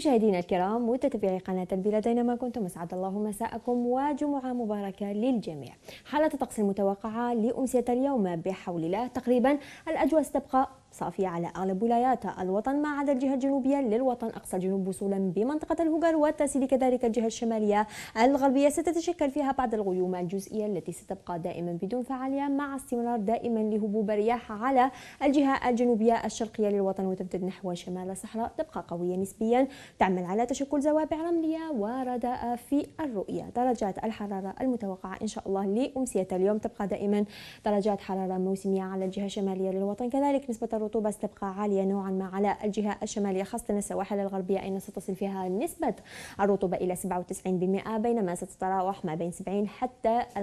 مشاهدينا الكرام متتبعي قناة البلاد أينما كنتم أسعد الله مساءكم وجمعة مباركة للجميع حالة الطقس المتوقعة لأمسية اليوم بحول الله تقريبا الأجواء ستبقى صافية على أغلب ولايات الوطن ما عدا الجهة الجنوبية للوطن أقصى الجنوب وصولا بمنطقة الهجر والتسيلي كذلك الجهة الشمالية الغربية ستتشكل فيها بعض الغيوم الجزئية التي ستبقى دائما بدون فعالية مع استمرار دائما لهبوب الرياح على الجهة الجنوبية الشرقية للوطن وتمتد نحو شمال الصحراء تبقى قوية نسبيا تعمل على تشكل زوابع رملية ورداء في الرؤية درجات الحرارة المتوقعة إن شاء الله لأمسية اليوم تبقى دائما درجات حرارة موسمية على الجهة الشمالية للوطن كذلك نسبة الرطوبة ستبقى عالية نوعا ما على الجهة الشمالية خاصة السواحل الغربية أين ستصل فيها نسبة الرطوبة إلى 97% بينما ستتراوح ما بين 70 حتى 85%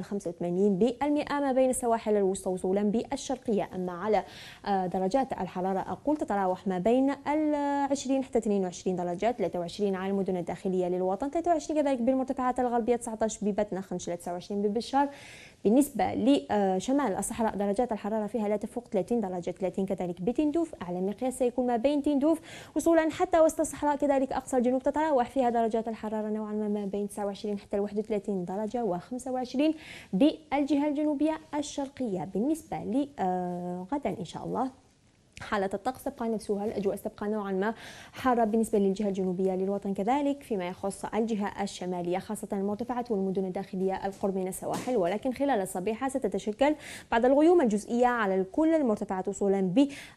ما بين السواحل الوسطى وصولا بالشرقية أما على آه، درجات الحرارة أقول تتراوح ما بين ال 20 حتى 22 درجة 23 على المدن الداخلية للوطن 23 كذلك بالمرتفعات الغربية 19 ببتنا خنشلة 29 ببشار بالنسبه لشمال الصحراء درجات الحراره فيها لا تفوق 30 درجه 30 كذلك بتندوف اعلى مقياس سيكون ما بين تندوف وصولا حتى وسط الصحراء كذلك اقصى الجنوب تتراوح فيها درجات الحراره نوعا ما ما بين 29 حتى 31 درجه و25 بالجهه الجنوبيه الشرقيه بالنسبه لغدا ان شاء الله حالة الطقس تبقى نفسها الأجواء تبقى نوعا ما حارة بالنسبة للجهة الجنوبية للوطن كذلك فيما يخص الجهة الشمالية خاصة المرتفعات والمدن الداخلية القرب من السواحل ولكن خلال الصبيحة ستتشكل بعض الغيوم الجزئية على كل المرتفعات وصولا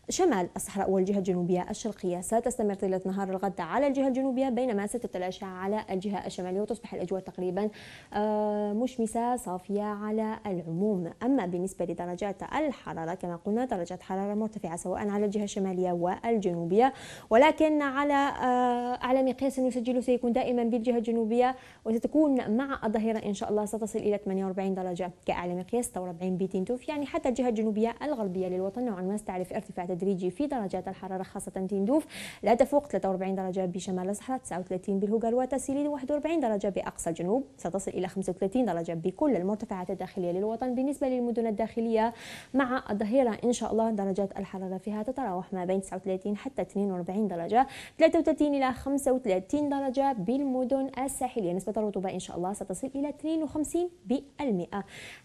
بشمال الصحراء والجهة الجنوبية الشرقية ستستمر طيلة نهار الغد على الجهة الجنوبية بينما ستتلاشى على الجهة الشمالية وتصبح الأجواء تقريبا آه، مشمسة صافية على العموم أما بالنسبة لدرجات الحرارة كما قلنا درجات حرارة مرتفعة سواء على الجهة الشمالية والجنوبية ولكن على أعلى آه، مقياس نسجله سيكون دائما بالجهة الجنوبية وستكون مع الظهيرة إن شاء الله ستصل إلى 48 درجة كأعلى مقياس 46 بتنتوف يعني حتى الجهة الجنوبية الغربية للوطن نوعا ما ستعرف ارتفاع تدريجي في درجات الحرارة خاصة تندوف لا تفوق 43 درجة بشمال الصحراء 39 بالهوغال وتصل إلى 41 درجة بأقصى الجنوب ستصل إلى 35 درجة بكل المرتفعات الداخلية للوطن بالنسبة للمدن الداخلية مع الظهيرة إن شاء الله درجات الحرارة فيها تتراوح ما بين 39 حتى 42 درجة 33 إلى 35 درجة بالمدن الساحلية نسبة الرطوبة إن شاء الله ستصل إلى 52%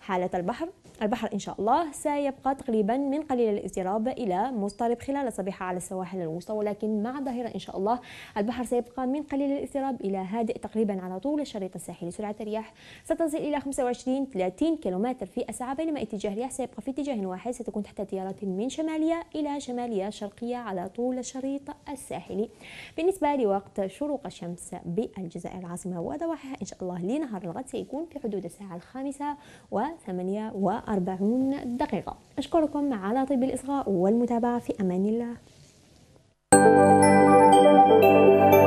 حالة البحر البحر إن شاء الله سيبقى تقريبا من قليل الاضطراب إلى مضطرب خلال صبيحة على السواحل الوسطى ولكن مع ظهيرة إن شاء الله البحر سيبقى من قليل الاضطراب إلى هادئ تقريبا على طول الشريط الساحلي سرعة الرياح ستصل إلى 25 30 كم في الساعة بينما اتجاه الرياح سيبقى في اتجاه واحد ستكون تحت تيارات من شمالية إلى شمالية شرقية على طول الشريط الساحلي بالنسبة لوقت شروق الشمس بالجزائر العاصمة وضواحيها إن شاء الله لنهار الغد سيكون في حدود الساعة الخامسة وثمانية وأربعون دقيقة أشكركم على طيب الإصغاء والمتابعة في أمان الله